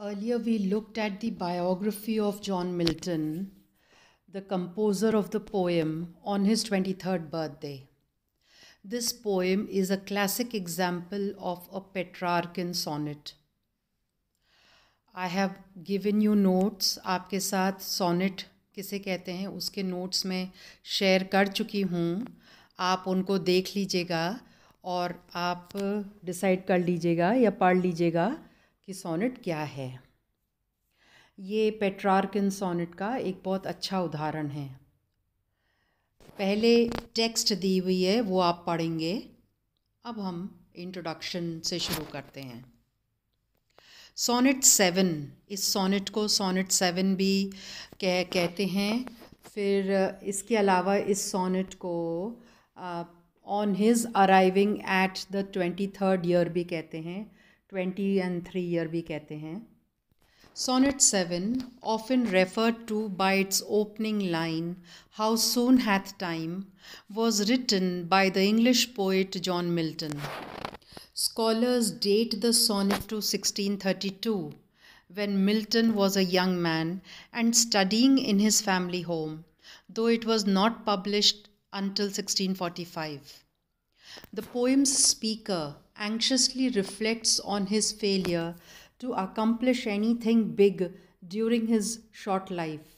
Earlier, we looked at the biography of John Milton, the composer of the poem, on his 23rd birthday. This poem is a classic example of a Petrarchan sonnet. I have given you notes. आपके साथ sonnet किसे कहते हैं उसके notes में share कर चुकी हूँ आप उनको देख लीजिएगा और आप डिसाइड कर लीजिएगा या पढ़ लीजिएगा कि सोनेट क्या है ये पेट्रार्किन सोनेट का एक बहुत अच्छा उदाहरण है पहले टेक्स्ट दी हुई है वो आप पढ़ेंगे अब हम इंट्रोडक्शन से शुरू करते हैं सोनेट सेवन इस सोनेट को सोनेट सेवन भी कह कहते हैं फिर इसके अलावा इस सोनेट को on his arriving at the twenty third year भी कहते हैं ट्वेंटी एंड थ्री ईयर भी कहते हैं sonnet seven often refer to by its opening line how soon hath time was written by the English poet John Scholars date the sonnet to 1632, when Milton was a young man and studying in his family home, though it was not published until 1645. The poem's speaker, anxiously reflects on his failure to accomplish anything big during his short life,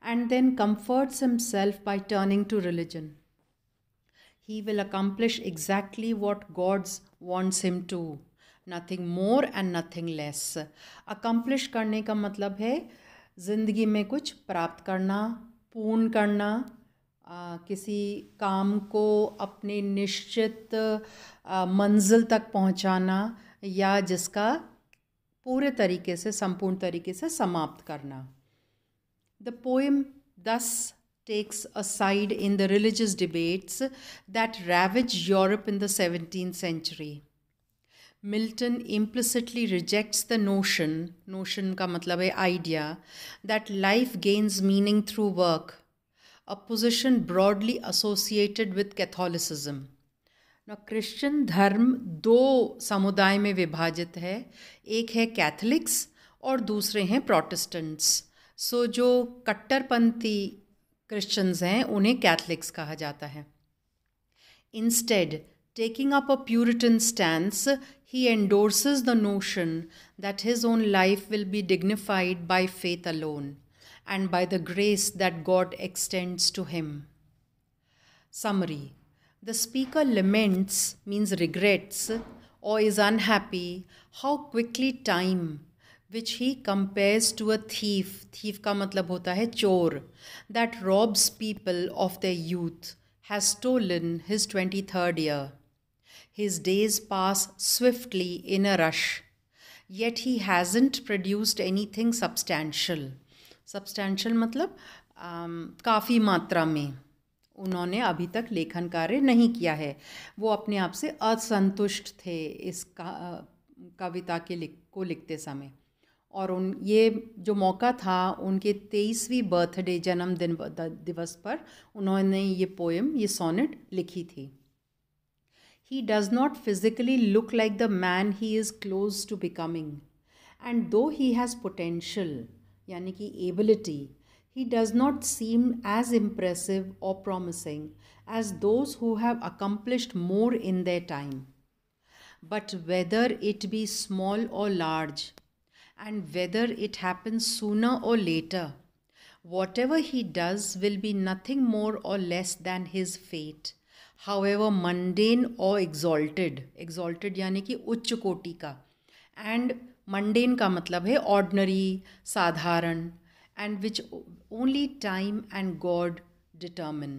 and then comforts himself by turning to religion. He will accomplish exactly what God wants him to, nothing more and nothing less. Accomplish करने का मतलब है जिंदगी में कुछ प्राप्त करना पूर्ण करना किसी काम को अपने निश्चित मंजिल तक पहुंचाना या जिसका पूरे तरीके से संपूर्ण तरीके से समाप्त करना the poem thus takes a side in the religious debates that ravaged Europe in the seventeen century Milton implicitly rejects the notion नोशन का मतलब है idea that life gains meaning through work a position broadly associated with Catholicism. Now, Christian धर्म दो समुदाय में विभाजित है एक है कैथलिक्स और दूसरे हैं प्रोटेस्टेंट्स सो so, जो कट्टरपंथी क्रिश्चियंस हैं उन्हें कैथलिक्स कहा जाता है instead Taking up a Puritan stance, he endorses the notion that his own life will be dignified by faith alone. and by the grace that God extends to him. Summary The speaker laments, means regrets, or is unhappy how quickly time which he compares to a thief thief ka matlab hota hai chor that robs people of their youth has stolen his 23rd year his days pass swiftly in a rush yet he hasn't produced anything substantial substantial मतलब um, काफ़ी मात्रा में उन्होंने अभी तक लेखन कार्य नहीं किया है वो अपने आप से असंतुष्ट थे इस कविता के लिख को लिखते समय और उन ये जो मौका था उनके तेईसवीं बर्थडे जन्मदिन दिवस पर उन्होंने ये पोएम ये सोनेट लिखी थी he does not physically look like the man he is close to becoming and though he has potential यानी कि ability he does not seem as impressive or promising as those who have accomplished more in their time. But whether it be small or large, and whether it happens sooner or later, whatever he does will be nothing more or less than his fate, however mundane or exalted. Exalted, yani ki uch koti And mundane का मतलब है ordinary साधारण and which only time and God determine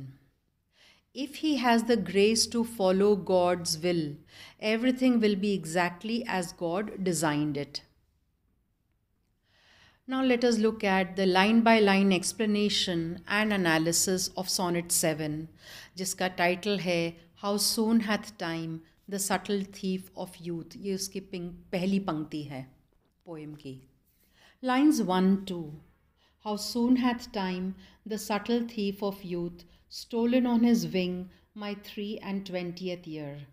if he has the grace to follow God's will everything will be exactly as God designed it now let us look at the line by line explanation and analysis of sonnet seven जिसका title है how soon hath time the subtle thief of youth ये उसकी pink पहली पंक्ति है Poem K. Lines 1 2 How soon hath time, the subtle thief of youth, stolen on his wing my three and twentieth year.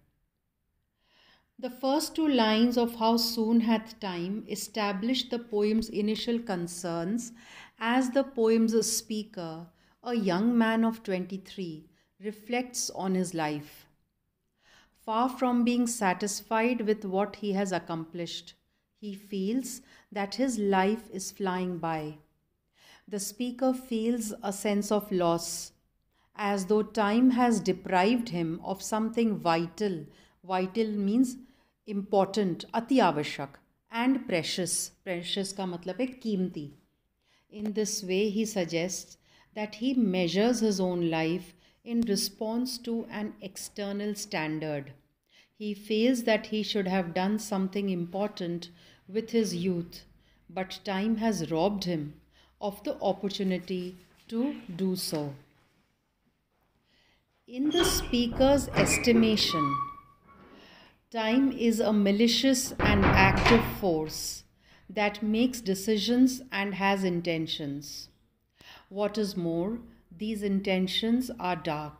The first two lines of How Soon Hath Time establish the poem's initial concerns as the poem's speaker, a young man of 23, reflects on his life. Far from being satisfied with what he has accomplished, he feels that his life is flying by. The speaker feels a sense of loss, as though time has deprived him of something vital. Vital means important, अति and precious. Precious ka matlab है कीमती. In this way, he suggests that he measures his own life in response to an external standard. He feels that he should have done something important with his youth, but time has robbed him of the opportunity to do so. In the speaker's estimation, time is a malicious and active force that makes decisions and has intentions. What is more, these intentions are dark.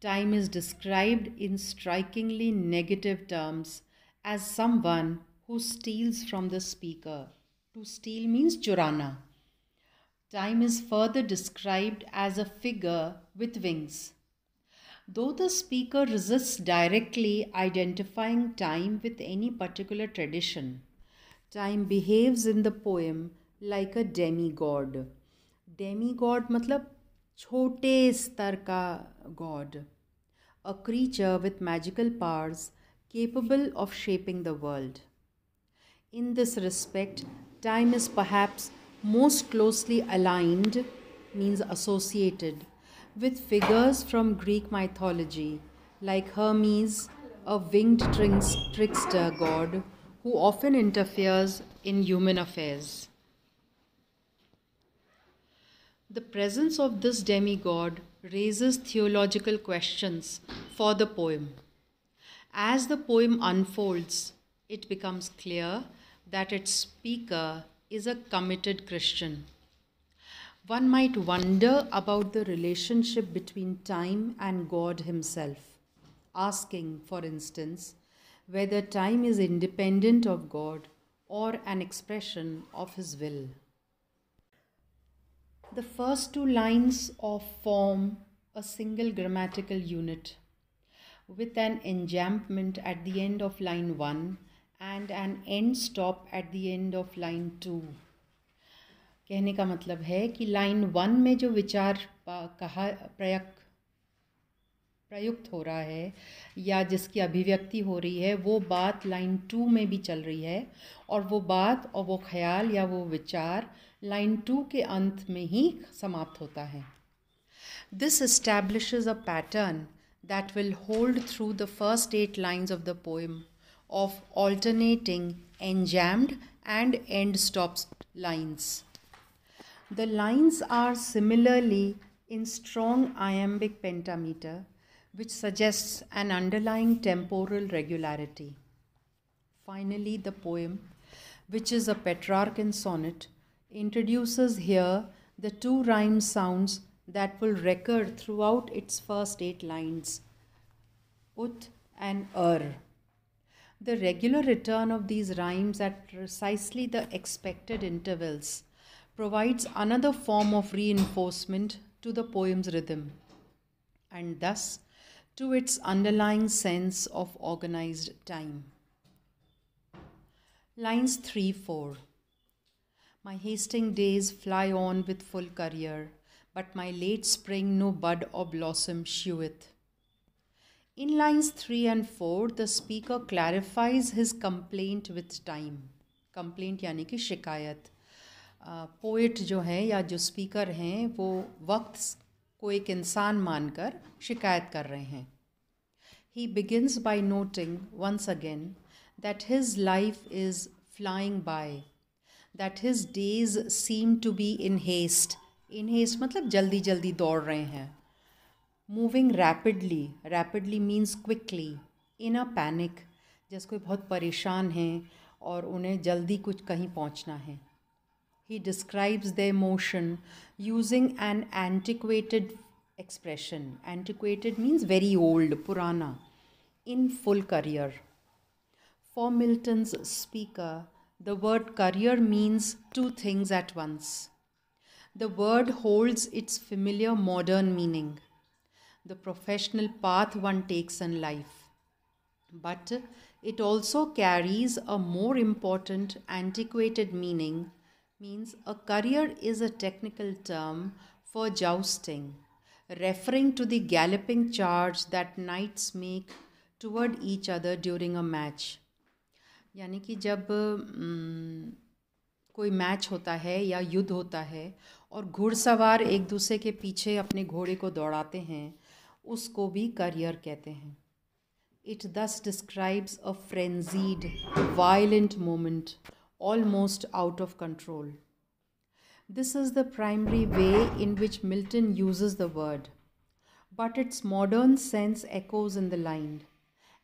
Time is described in strikingly negative terms as someone who steals from the speaker. To steal means churana. Time is further described as a figure with wings. Though the speaker resists directly identifying time with any particular tradition, time behaves in the poem like a demigod. Demigod मतलब छोटे स्तर god, a creature with magical powers capable of shaping the world. In this respect, time is perhaps most closely aligned, means associated, with figures from Greek mythology like Hermes, a winged trickster god who often interferes in human affairs. The presence of this demigod raises theological questions for the poem. As the poem unfolds, it becomes clear that its speaker is a committed Christian. One might wonder about the relationship between time and God Himself, asking, for instance, whether time is independent of God or an expression of His will. The first two lines of form a single grammatical unit with an enjambment at the end of line 1 and an end stop at the end of line 2. कहने का मतलब है कि line one में जो विचार कहा प्रयक प्रयुक्त हो रहा है या जिसकी अभिव्यक्ति हो रही है वो बात लाइन टू में भी चल रही है और वो बात और वो ख्याल या वो विचार लाइन टू के अंत में ही समाप्त होता है this establishes a pattern that will hold through the first eight lines of the poem of alternating enjambed and end stopped lines. The lines are similarly in strong iambic pentameter, which suggests an underlying temporal regularity. Finally, the poem, which is a Petrarchan sonnet, introduces here the two rhyme sounds that will recur throughout its first eight lines ut and er. The regular return of these rhymes at precisely the expected intervals provides another form of reinforcement to the poem's rhythm and thus to its underlying sense of organized time. Lines 3 4 My hasting days fly on with full career, but my late spring no bud or blossom sheweth. In lines 3 and 4, the speaker clarifies his complaint with time. Complaint यानी कि शिकायत poet जो है या जो speaker हैं वो वक्त को एक इंसान मानकर शिकायत कर रहे हैं he begins by noting once again that his life is flying by that his days seem to be in haste in haste मतलब जल्दी जल्दी दौड़ रहे हैं moving rapidly rapidly means quickly in a panic जैसे कोई बहुत परेशान है और उन्हें जल्दी कुछ कहीं पहुंचना है he describes the emotion using an antiquated expression antiquated means very old पुराना in full career for Milton's speaker the word career means two things at once. The word holds its familiar modern meaning, the professional path one takes in life. But it also carries a more important antiquated meaning, means a career is a technical term for jousting, referring to the galloping charge that knights make toward each other during a match. यानी कि जब कोई match होता है या युद्ध होता है और घुड़सवार एक दूसरे के पीछे अपने घोड़े को दौड़ाते हैं उसको भी करियर कहते हैं it thus describes a frenzied violent moment almost out of control this is the primary way in which Milton uses the word but its modern sense echoes in the line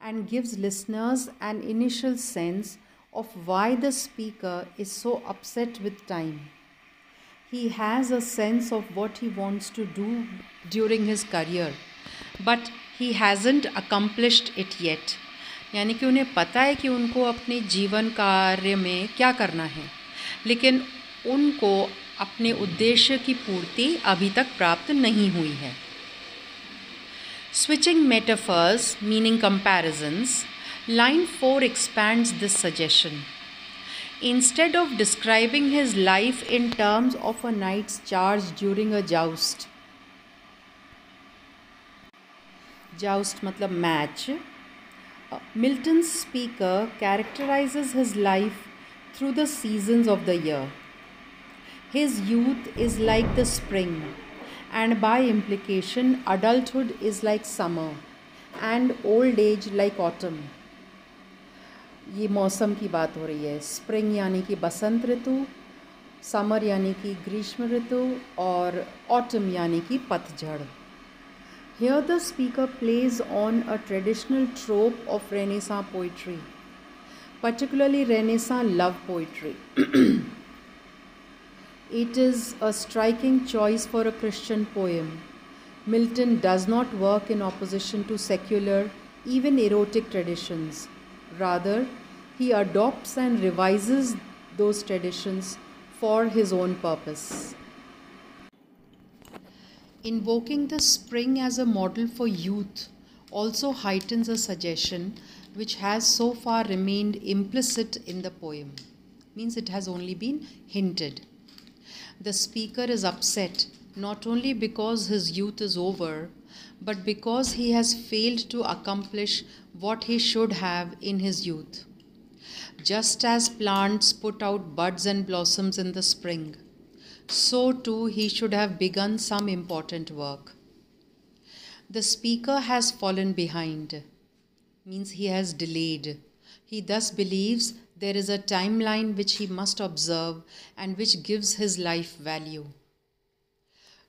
and gives listeners an initial sense of why the speaker is so upset with time. He has a sense of what he wants to do during his career, but he hasn't accomplished it yet. यानी कि उन्हें पता है कि उनको अपने जीवन कार्य में क्या करना है लेकिन उनको अपने उद्देश्य की पूर्ति अभी तक प्राप्त नहीं हुई है Switching metaphors, meaning comparisons, line 4 expands this suggestion. Instead of describing his life in terms of a knight's charge during a joust, joust मतलब match, uh, Milton's speaker characterizes his life through the seasons of the year. His youth is like the spring, and by implication adulthood is like summer and old age like autumn ये मौसम की बात हो रही है spring यानी कि बसंत ऋतु summer यानी कि ग्रीष्म ऋतु और ऑटम यानी कि पतझड़ here the speaker plays on a traditional trope of Renaissance poetry particularly Renaissance love poetry it is a striking choice for a Christian poem. Milton does not work in opposition to secular, even erotic traditions. Rather, he adopts and revises those traditions for his own purpose. Invoking the spring as a model for youth also heightens a suggestion which has so far remained implicit in the poem, means it has only been hinted. The speaker is upset not only because his youth is over, but because he has failed to accomplish what he should have in his youth. Just as plants put out buds and blossoms in the spring, so too he should have begun some important work. The speaker has fallen behind, means he has delayed. He thus believes there is a timeline which he must observe and which gives his life value.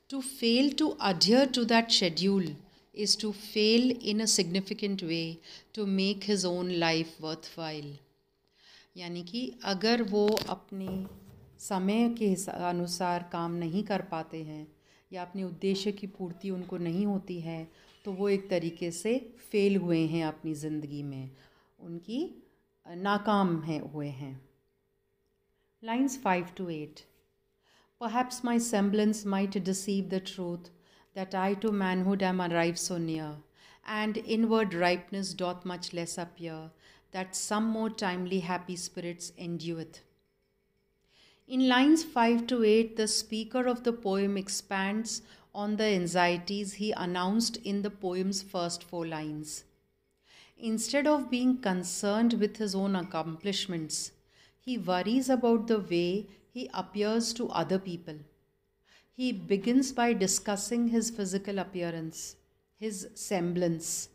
To fail to adhere to that schedule is to fail in a significant way to make his own life worthwhile. यानी कि अगर वो अपने समय के अनुसार काम नहीं कर पाते हैं या अपने उद्देश्य की पूर्ति उनको नहीं होती है तो वो एक तरीके से फेल हुए हैं अपनी ज़िंदगी में उनकी नाकाम हैं हुए हैं lines five to eight Perhaps my semblance might deceive the truth that I to manhood am arrived so near, and inward ripeness doth much less appear, that some more timely happy spirits endureth. In lines 5 to 8, the speaker of the poem expands on the anxieties he announced in the poem's first four lines. Instead of being concerned with his own accomplishments, he worries about the way he appears to other people. He begins by discussing his physical appearance, his semblance.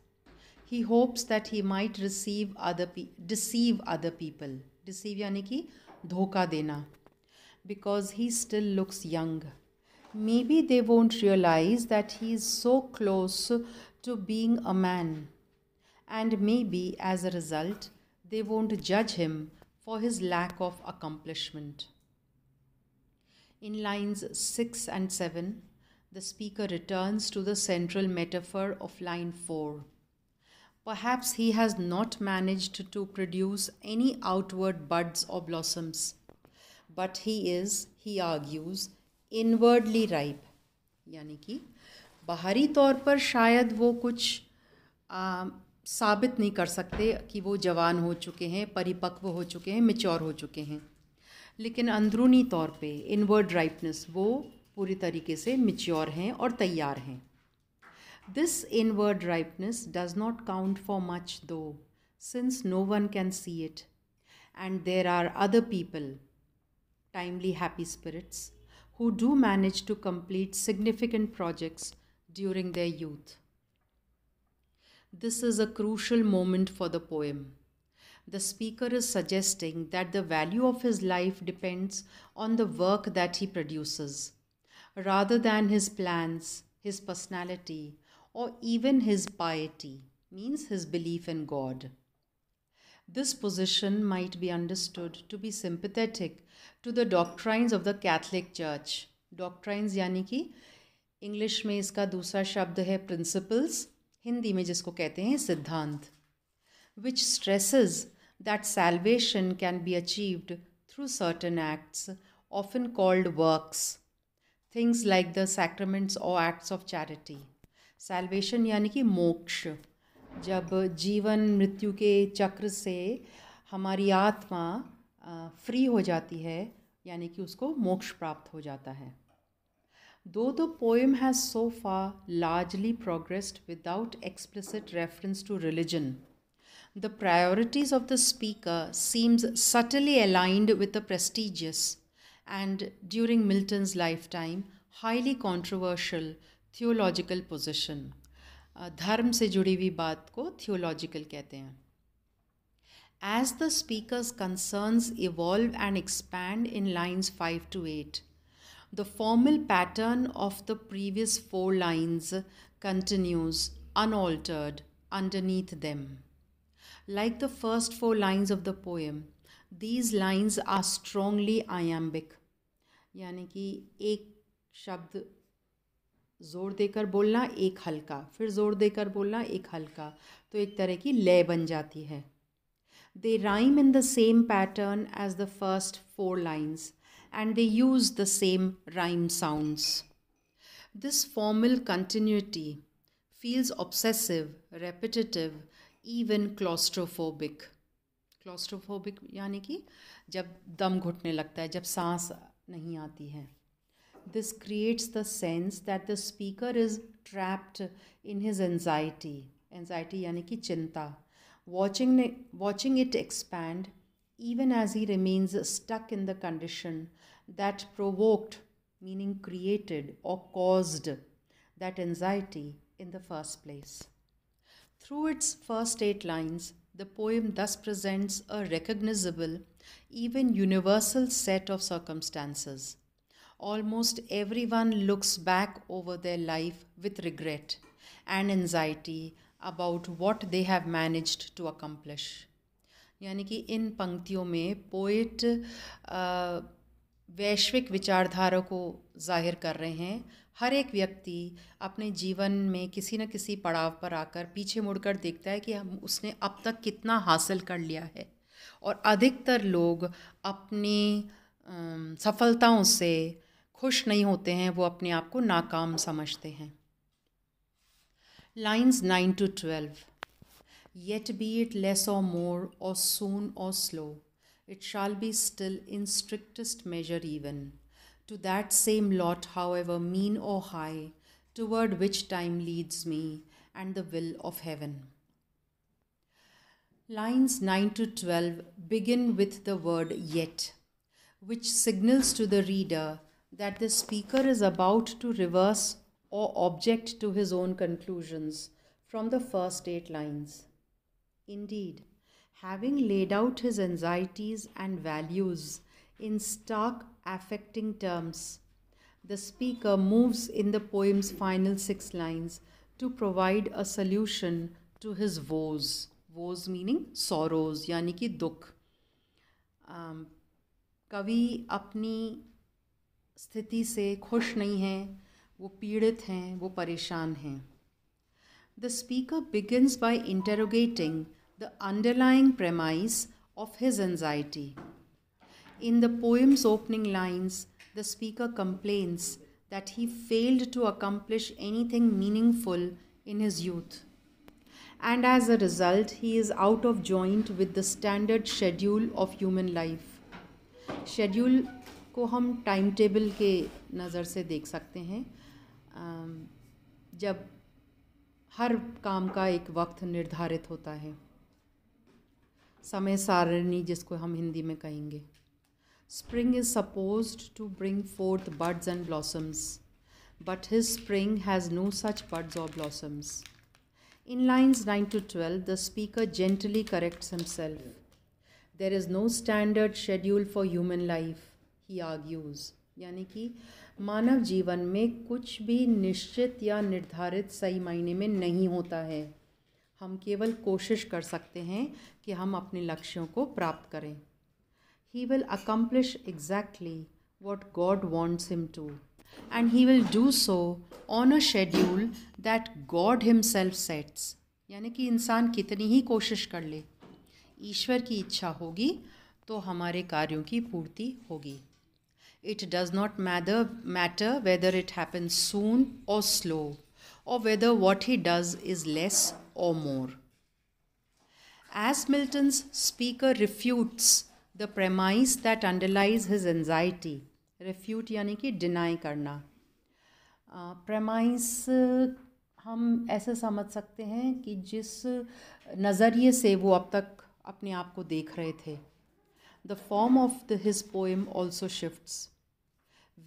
He hopes that he might receive other pe- deceive other people. Deceive यानी कि धोखा देना because he still looks young. Maybe they won't realize that he is so close to being a man and maybe as a result, they won't judge him for his lack of accomplishment. In lines 6 and 7, the speaker returns to the central metaphor of line 4. Perhaps he has not managed to produce any outward buds or blossoms, but he is, he argues, inwardly ripe. यानी कि बाहरी तौर पर शायद वो कुछ साबित नहीं कर सकते कि वो जवान हो चुके हैं परिपक्व हो चुके हैं मिच्योर हो चुके हैं लेकिन अंदरूनी तौर पे इनवर्ड राइपनेस वो पूरी तरीके से मिच्योर हैं और तैयार हैं this inward ripeness does not count for much though since no one can see it and there are other people timely happy spirits who do manage to complete significant projects during the youth This is a crucial moment for the poem. The speaker is suggesting that the value of his life depends on the work that he produces, rather than his plans, his personality, or even his piety, means his belief in God. This position might be understood to be sympathetic to the doctrines of the Catholic Church. Doctrines yani ki English में इसका दूसरा शब्द है principles. Hindi में जिसको कहते हैं सिद्धांत which stresses that salvation can be achieved through certain acts often called works things like the sacraments और एक्ट्स ऑफ चैरिटी सेल्वेशन यानी कि मोक्ष जब जीवन मृत्यु के चक्र से हमारी आत्मा फ्री हो जाती है यानी कि उसको मोक्ष प्राप्त हो जाता है Though the poem has so far largely progressed without explicit reference to religion, the priorities of the speaker seems subtly aligned with the prestigious and during Milton's lifetime highly controversial theological position. धर्म से जुड़ी हुई बात को theological कहते हैं as the speaker's concerns evolve and expand in lines 5 to 8, The formal pattern of the previous four lines continues unaltered underneath them. Like the first four lines of the poem, these lines are strongly iambic. यानी कि एक शब्द ज़ोर देकर बोलना एक हल्का फिर ज़ोर देकर बोलना एक हल्का तो एक तरह की लय बन जाती है they rhyme in the same pattern as the first four lines and they use the same rhyme sounds. This formal continuity feels obsessive, repetitive, even claustrophobic. Claustrophobic, यानी कि जब दम घुटने लगता है जब सांस नहीं आती है this creates the sense that the speaker is trapped in his anxiety anxiety yani ki chinta watching watching it expand even as he remains stuck in the condition that provoked, meaning created or caused that anxiety in the first place. Through its first eight lines, the poem thus presents a recognizable, even universal set of circumstances. Almost everyone looks back over their life with regret and anxiety about what they have managed to accomplish. यानी कि इन पंक्तियों में poet वैश्विक विचारधारा को ज़ाहिर कर रहे हैं हर एक व्यक्ति अपने जीवन में किसी न किसी पड़ाव पर आकर पीछे मुड़कर देखता है कि हम उसने अब तक कितना हासिल कर लिया है और अधिकतर लोग अपनी सफलताओं से खुश नहीं होते हैं वो अपने आप को नाकाम समझते हैं lines nine to twelve yet be it less और मोर और सून और slow it shall be still in strictest measure even. To that same lot, however mean or high, toward which time leads me and the will of heaven. Lines 9 to 12 begin with the word yet, which signals to the reader that the speaker is about to reverse or object to his own conclusions from the first eight lines. Indeed, Having laid out his anxieties and values in stark, affecting terms, the speaker moves in the poem's final six lines to provide a solution to his woes. Woes meaning sorrows, यानी कि दुख कवि अपनी स्थिति से खुश नहीं हैं वो पीड़ित हैं वो परेशान हैं the speaker begins by interrogating the underlying premise of his anxiety. In the poem's opening lines, the speaker complains that he failed to accomplish anything meaningful in his youth. And as a result, he is out of joint with the standard schedule of human life. Schedule को हम time table के नज़र से देख सकते हैं जब हर काम का एक वक्त निर्धारित होता है समय सारणी जिसको हम हिंदी में कहेंगे spring is suppose to bring forth birds and blossoms but his spring has no such birds और blossoms in lines nine to twelve the speaker gently corrects himself there is no standard schedule for human life he argues यानी कि मानव जीवन में कुछ भी निश्चित या निर्धारित सही मायने में नहीं होता है हम केवल कोशिश कर सकते हैं कि हम अपने लक्ष्यों को प्राप्त करें he will accomplish exactly what God wants him to and he will do so on a schedule that God himself sets यानी कि इंसान कितनी ही कोशिश कर ले ईश्वर की इच्छा होगी तो हमारे कार्यों की पूर्ति होगी इट डज नॉट मैदर matter whether it happen soon और स्लो और whether what he does is less और more As Milton's speaker refutes the premise that underlies his anxiety refute यानी कि डिनाई करना प्रेमाइस हम ऐसे समझ सकते हैं कि जिस नज़रिए से वो अब तक अपने आप को देख रहे थे the form of the his poem also shifts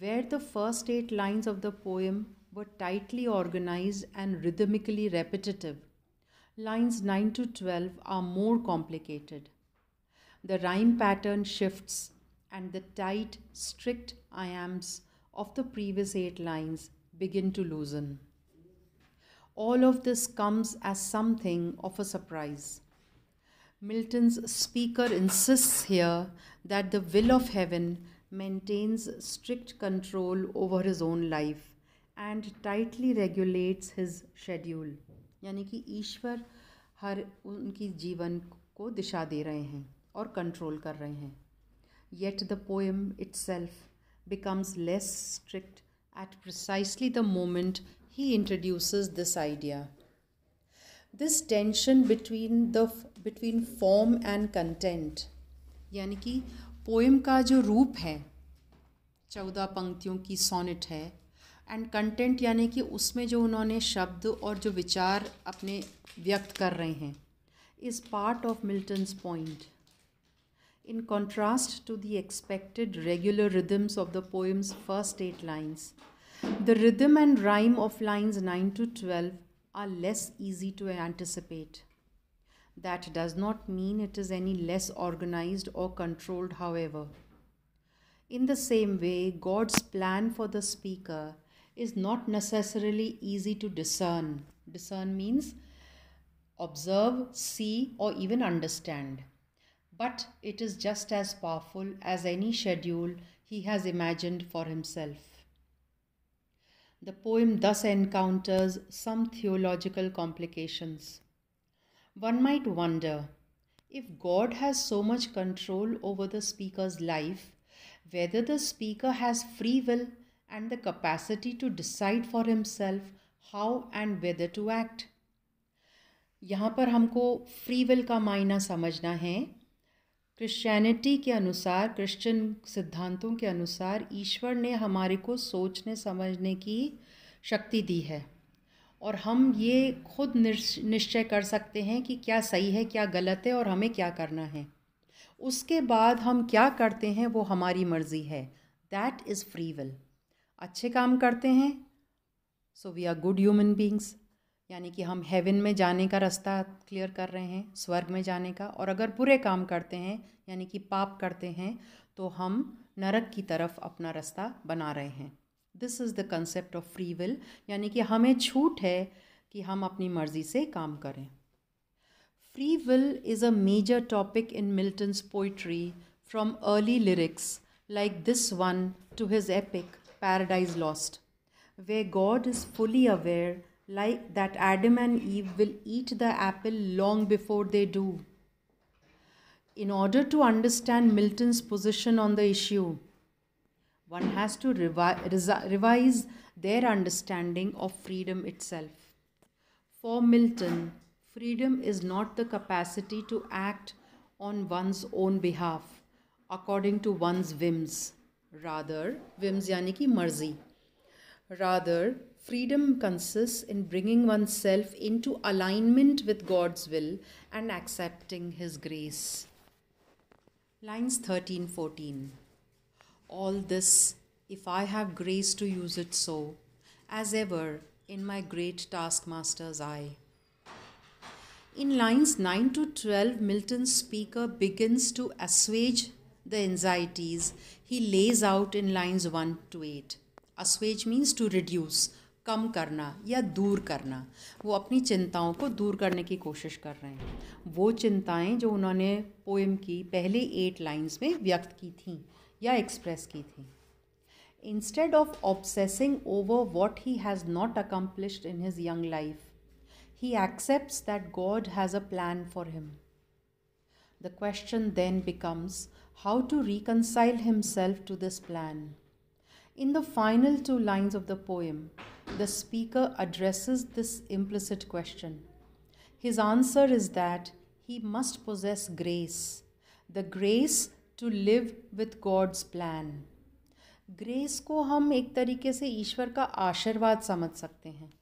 where the first eight lines of the poem व tightly organize and rhythmically repetitive lines 9 to 12 are more complicated. The rhyme pattern shifts and the tight, strict iambs of the previous eight lines begin to loosen. All of this comes as something of a surprise. Milton's speaker insists here that the will of heaven maintains strict control over his own life and tightly regulates his schedule. यानी कि ईश्वर हर उनकी जीवन को दिशा दे रहे हैं और control कर रहे हैं yet the poem itself becomes less strict at precisely the moment he introduce this idea this tension between the between form and content यानी कि पोएम का जो रूप है चौदह पंक्तियों की सोनेट है एंड कंटेंट यानी कि उसमें जो उन्होंने शब्द और जो विचार अपने व्यक्त कर रहे हैं is part of Milton's point in contrast to the expected regular rhythms of the poem's first eight lines the rhythm and rhyme of lines nine to twelve are less easy to anticipate that does not mean it is any less organize और controlled however in the same way God's plan for the speaker is not necessarily easy to discern. Discern means observe, see, or even understand. But it is just as powerful as any schedule he has imagined for himself. The poem thus encounters some theological complications. One might wonder if God has so much control over the speaker's life, whether the speaker has free will and the capacity to decide for himself how and whether to act. यहाँ पर हमको free will का मायना समझना है Christianity के अनुसार Christian सिद्धांतों के अनुसार ईश्वर ने हमारे को सोचने समझने की शक्ति दी है और हम ये खुद निश्चय कर सकते हैं कि क्या सही है क्या गलत है और हमें क्या करना है उसके बाद हम क्या करते हैं वो हमारी मर्ज़ी है दैट इज़ फ्री विल अच्छे काम करते हैं so we are good human beings यानी कि हम हेवन में जाने का रास्ता क्लियर कर रहे हैं स्वर्ग में जाने का और अगर बुरे काम करते हैं यानी कि पाप करते हैं तो हम नरक की तरफ अपना रास्ता बना रहे हैं this is the concept of free will यानी कि हमें छूट है कि हम अपनी मर्ज़ी से काम करें free will is a major topic in Milton's poetry from early lyrics like this one to his epic Paradise Lost, where God is fully aware like that Adam and Eve will eat the apple long before they do. In order to understand Milton's position on the issue, one has to revi- revise their understanding of freedom itself. For Milton, freedom is not the capacity to act on one's own behalf, according to one's whims rather whims yani ki marzi rather freedom consists in bringing oneself into alignment with god's will and accepting his grace lines 13 14 all this if i have grace to use it so as ever in my great taskmaster's eye in lines 9 to 12 milton's speaker begins to assuage the anxieties he lays out in lines one to eight assuage means to reduce कम करना या दूर करना वो अपनी चिंताओं को दूर करने की कोशिश कर रहे हैं वो चिंताएं जो उन्होंने पोएम की पहले एट लाइंस में व्यक्त की थी या एक्सप्रेस की थी instead of obsessing over what he has not accomplished in his young life he accepts that God has a plan for him. The question then becomes how to reconcile himself to this plan. In the final two lines of the poem, the speaker addresses this implicit question. His answer is that he must possess grace, the grace to live with God's plan. Grace को हम एक तरीके से ईश्वर का आशीर्वाद समझ सकते हैं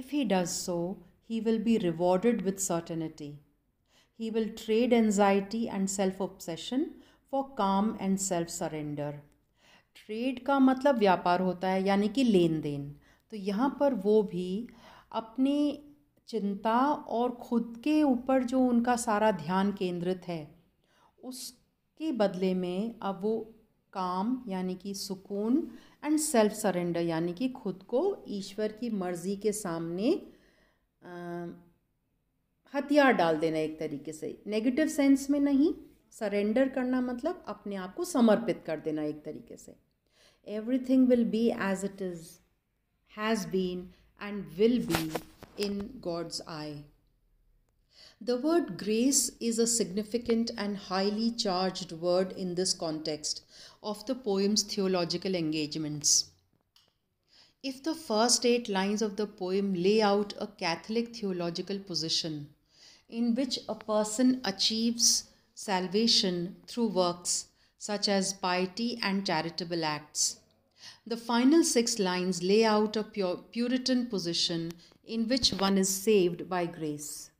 if he does so he will be rewarded with certainty He will trade anxiety and self obsession for calm and self surrender trade का मतलब व्यापार होता है यानी कि लेन देन तो यहाँ पर वो भी अपनी चिंता और ख़ुद के ऊपर जो उनका सारा ध्यान केंद्रित है उसके बदले में अब वो काम यानी कि सुकून एंड सेल्फ सरेंडर यानी कि खुद को ईश्वर की मर्ज़ी के सामने आ, हथियार डाल देना एक तरीके से नेगेटिव सेंस में नहीं सरेंडर करना मतलब अपने आप को समर्पित कर देना एक तरीके से everything will be as it is has been and will be in God's eye the word grace is a significant and highly charged word in this context of the poem's theological engagements if the first eight lines of the poem lay out a Catholic theological position in which a person achieves salvation through works such as piety and charitable acts. The final six lines lay out a pure Puritan position in which one is saved by grace.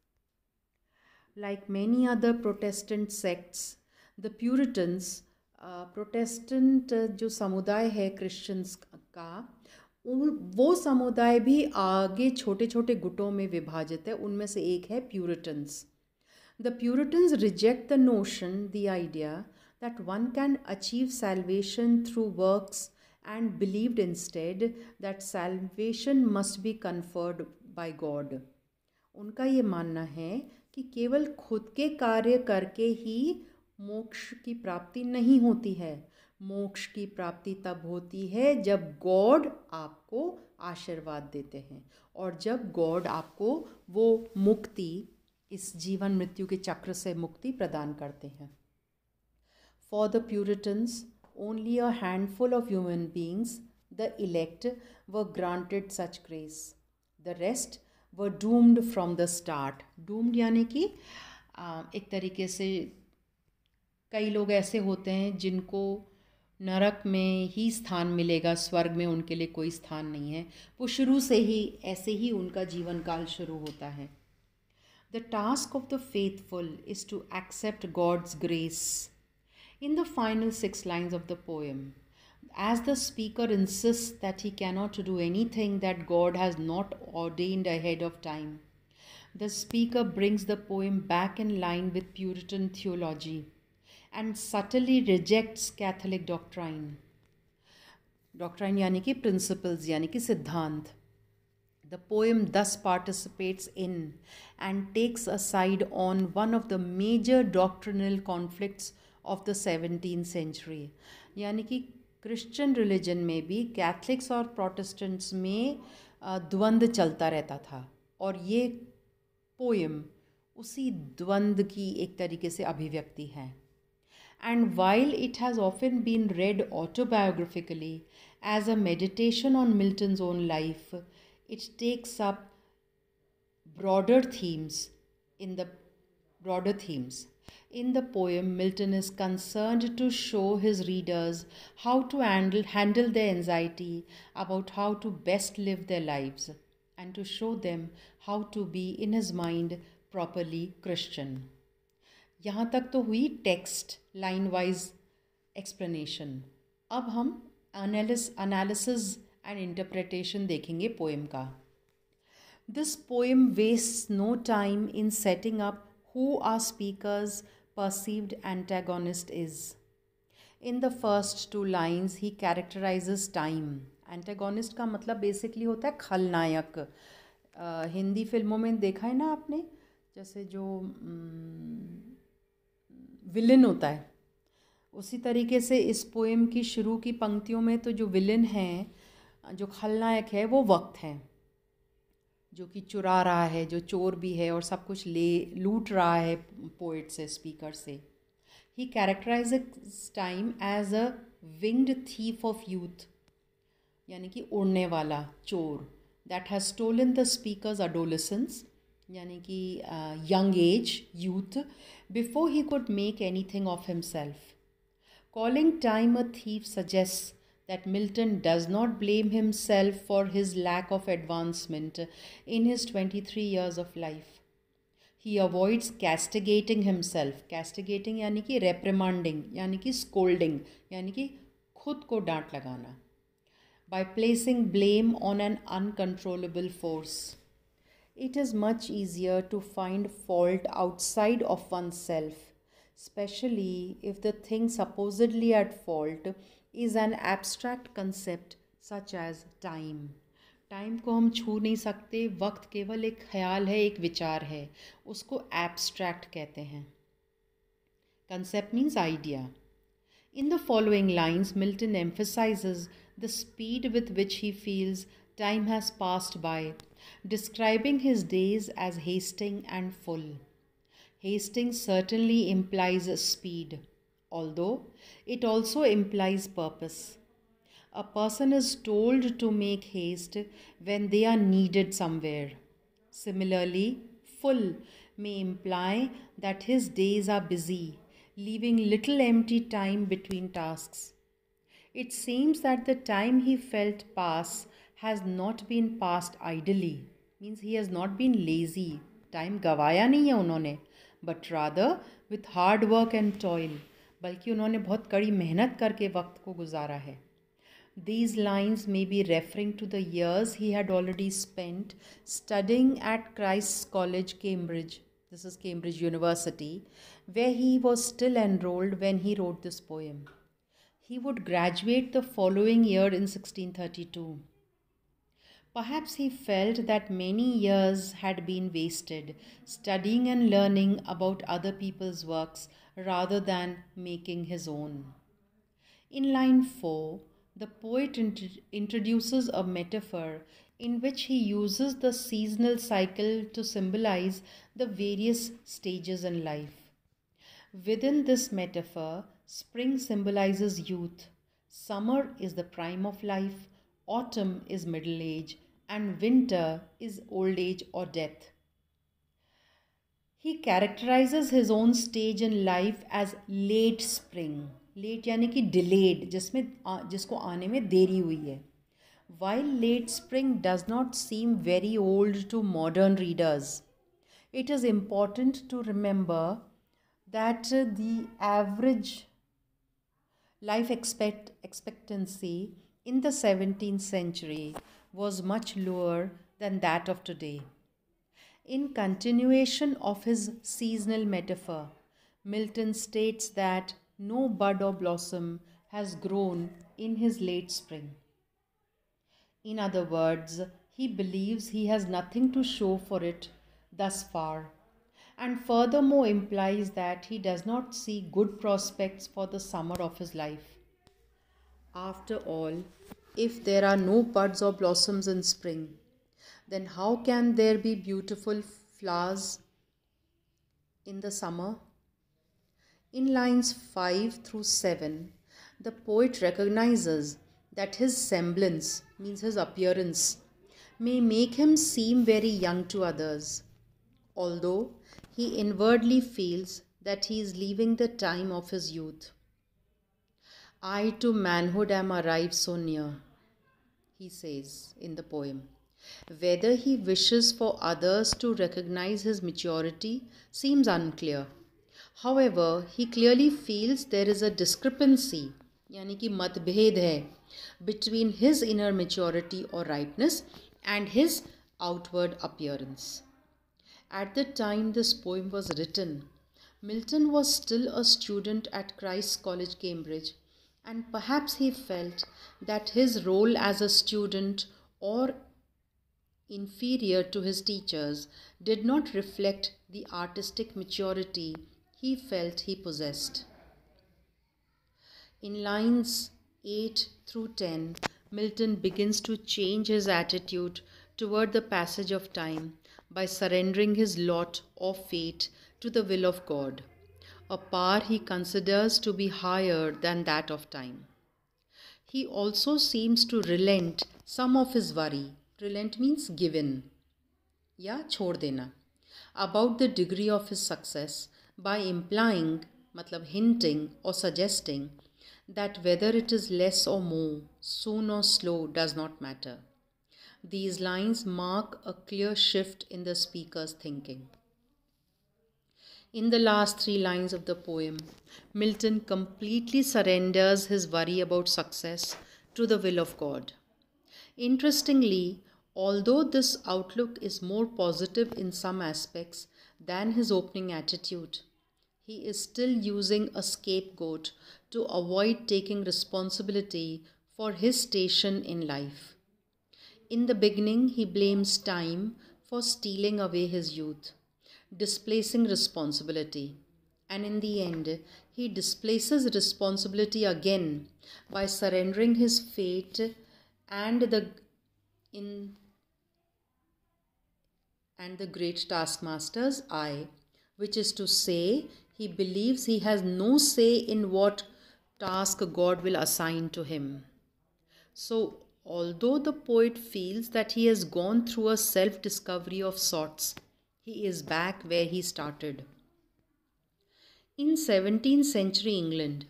Like many other Protestant sects, the Puritans, uh, Protestant uh, जो समुदाय है Christians का वो समुदाय भी आगे छोटे छोटे गुटों में विभाजित है उनमें से एक है Puritans the Puritans reject the notion the idea that one can achieve salvation through works and believed stead that salvation must be conferred by God उनका ये मानना है कि केवल खुद के कार्य करके ही मोक्ष की प्राप्ति नहीं होती है मोक्ष की प्राप्ति तब होती है जब गॉड आपको आशीर्वाद देते हैं और जब गॉड आपको वो मुक्ति इस जीवन मृत्यु के चक्र से मुक्ति प्रदान करते हैं for the Puritans only a handful of human beings the elect were granted such grace the rest were doomed from the start doomed यानी कि एक तरीके से कई लोग ऐसे होते हैं जिनको नरक में ही स्थान मिलेगा स्वर्ग में उनके लिए कोई स्थान नहीं है वो शुरू से ही ऐसे ही उनका जीवन काल शुरू होता है the task of the faithful is to accept God's grace in the final six lines of the poem as the speaker insist that he cannot do anything that God has not ordained ahead of time the speaker brings the poem back in line with Puritan theology and subtly rejects Catholic doctrine doctrine यानी कि principles यानी कि सिद्धांत the poem thus participates in and takes a side on one of the major doctrinal conflict of the seventeen century यानी कि Christian religion में भी Catholics और प्रोटेस्टेंट्स में द्वंद चलता रहता था और ये पोएम उसी द्वंद की एक तरीके से अभिव्यक्ति है and while it has often been read autobiographically as a meditation on Milton's own life, it takes up broader themes in the broader themes. In the poem, Milton is concerned to show his readers how to handle, handle their anxiety about how to best live their lives and to show them how to be, in his mind, properly Christian. यहाँ तक तो हुई text line wise explanation अब हम एनालिस analysis and interpretation देखेंगे poem का this poem waste no time in setting up who are speaker's perceived antagonist is in the first two lines he characterizes time antagonist का मतलब basically होता है खलनायक हिंदी फिल्मों में देखा है ना आपने जैसे जो विलिन होता है उसी तरीके से इस पोएम की शुरू की पंक्तियों में तो जो विलिन हैं जो खलनायक है वो वक्त हैं जो कि चुरा रहा है जो चोर भी है और सब कुछ ले लूट रहा है पोइट से स्पीकर से he characterize time as a winged thief of youth यानी कि उड़ने वाला चोर that has stolen the speaker's adolescence यानी कि young age youth before he could make any thing of himself calling time a thief suggest that Milton does not blame himself for his lack of advancement in his twenty three years of life he avoids castigating himself castigating यानी कि रेप्रमांडिंग यानी कि scolding यानी कि खुद को डांट लगाना by placing blame on an uncontrollable force it is much easier to find fault outside of oneself, especially if the thing supposedly at fault is an abstract concept such as time. Time को हम छू नहीं सकते वक्त केवल एक ख्याल है एक विचार है उसको एब्स्ट्रैक्ट कहते हैं concept means idea in the following lines Milton emphasizes the speed with which he feels time has passed by describing his days as hasting and full. Hasting certainly implies speed, although it also implies purpose. A person is told to make haste when they are needed somewhere. Similarly, full may imply that his days are busy, leaving little empty time between tasks. It seems that the time he felt pass has not been passed idly means he has not been lazy Time gawaya नहीं है उन्होंने but rather with hard work and toil बल्कि उन्होंने बहुत कड़ी मेहनत करके वक्त को गुजारा These lines may be referring to the years he had already spent studying at Christ's College, Cambridge. This is Cambridge University, where he was still enrolled when he wrote this poem. He would graduate the following year in 1632. Perhaps he felt that many years had been wasted studying and learning about other people's works rather than making his own. In line 4, the poet int- introduces a metaphor in which he uses the seasonal cycle to symbolize the various stages in life. Within this metaphor, spring symbolizes youth, summer is the prime of life, autumn is middle age, and winter is old age or death. He characterizes his own stage in life as late spring. Late, यानी कि delayed, जिसमें जिसको आने में देरी हुई है while late spring does not seem very old to modern readers, it is important to remember that the average life expect expectancy in the 17th century was much lower than that of today. In continuation of his seasonal metaphor, Milton states that no bud or blossom has grown in his late spring. In other words, he believes he has nothing to show for it thus far, and furthermore implies that he does not see good prospects for the summer of his life. After all, if there are no buds or blossoms in spring, then how can there be beautiful flowers in the summer? In lines 5 through 7, the poet recognizes that his semblance, means his appearance, may make him seem very young to others, although he inwardly feels that he is leaving the time of his youth. I to manhood am arrived so near he says in the poem. Whether he wishes for others to recognize his maturity seems unclear. However, he clearly feels there is a discrepancy, यानी मतभेद है between his inner maturity or ripeness and his outward appearance. At the time this poem was written, Milton was still a student at Christ's College, Cambridge and perhaps he felt that his role as a student or inferior to his teachers did not reflect the artistic maturity he felt he possessed. In lines 8 through 10, Milton begins to change his attitude toward the passage of time by surrendering his lot or fate to the will of God a power he considers to be higher than that of time. He also seems to relent some of his worry. Relent means give in. Ya chhod dena. About the degree of his success by implying, matlab hinting or suggesting that whether it is less or more, soon or slow does not matter. These lines mark a clear shift in the speaker's thinking. In the last three lines of the poem, Milton completely surrenders his worry about success to the will of God. Interestingly, although this outlook is more positive in some aspects than his opening attitude, he is still using a scapegoat to avoid taking responsibility for his station in life. In the beginning, he blames time for stealing away his youth displacing responsibility. And in the end, he displaces responsibility again by surrendering his fate and the in and the great taskmaster's eye, which is to say, he believes he has no say in what task God will assign to him. So, although the poet feels that he has gone through a self discovery of sorts, he is back where he started. In 17th century England,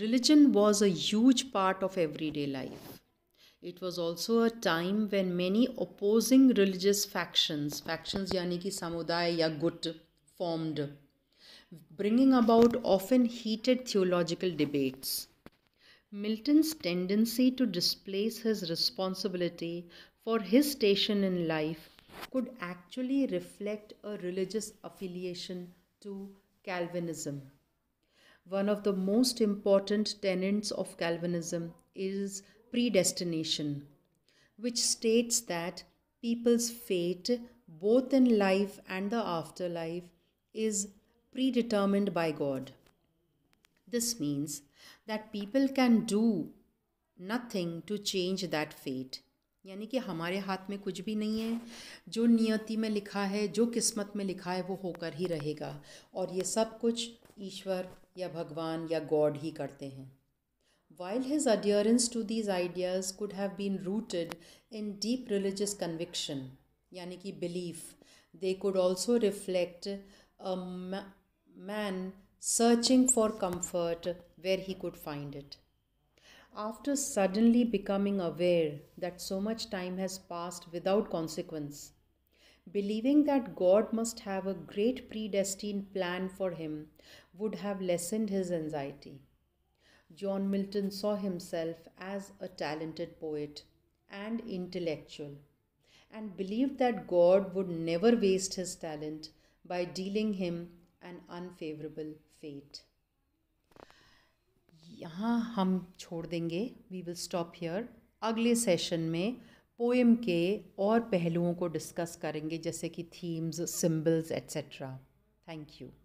religion was a huge part of everyday life. It was also a time when many opposing religious factions, factions yani ki samudaya ya gut, formed, bringing about often heated theological debates. Milton's tendency to displace his responsibility for his station in life could actually reflect a religious affiliation to Calvinism. One of the most important tenets of Calvinism is predestination, which states that people's fate, both in life and the afterlife, is predetermined by God. This means that people can do nothing to change that fate. यानी कि हमारे हाथ में कुछ भी नहीं है जो नियति में लिखा है जो किस्मत में लिखा है वो होकर ही रहेगा और ये सब कुछ ईश्वर या भगवान या गॉड ही करते हैं while his adherence to these ideas could have been rooted in deep religious conviction यानी कि belief they could also reflect man searching for comfort where he could find it After suddenly becoming aware that so much time has passed without consequence, believing that God must have a great predestined plan for him would have lessened his anxiety. John Milton saw himself as a talented poet and intellectual and believed that God would never waste his talent by dealing him an unfavorable fate. यहाँ हम छोड़ देंगे we will stop here अगले session में poem के और पहलुओं को डिस्कस करेंगे जैसे कि themes symbols etcetera thank you